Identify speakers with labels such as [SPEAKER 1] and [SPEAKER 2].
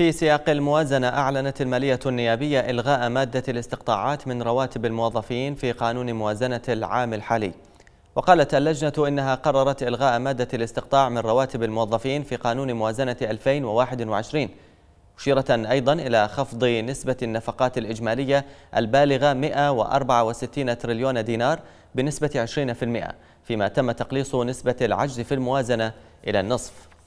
[SPEAKER 1] في سياق الموازنة أعلنت المالية النيابية إلغاء مادة الاستقطاعات من رواتب الموظفين في قانون موازنة العام الحالي وقالت اللجنة إنها قررت إلغاء مادة الاستقطاع من رواتب الموظفين في قانون موازنة 2021 مشيرة أيضا إلى خفض نسبة النفقات الإجمالية البالغة 164 تريليون دينار بنسبة 20% فيما تم تقليص نسبة العجز في الموازنة إلى النصف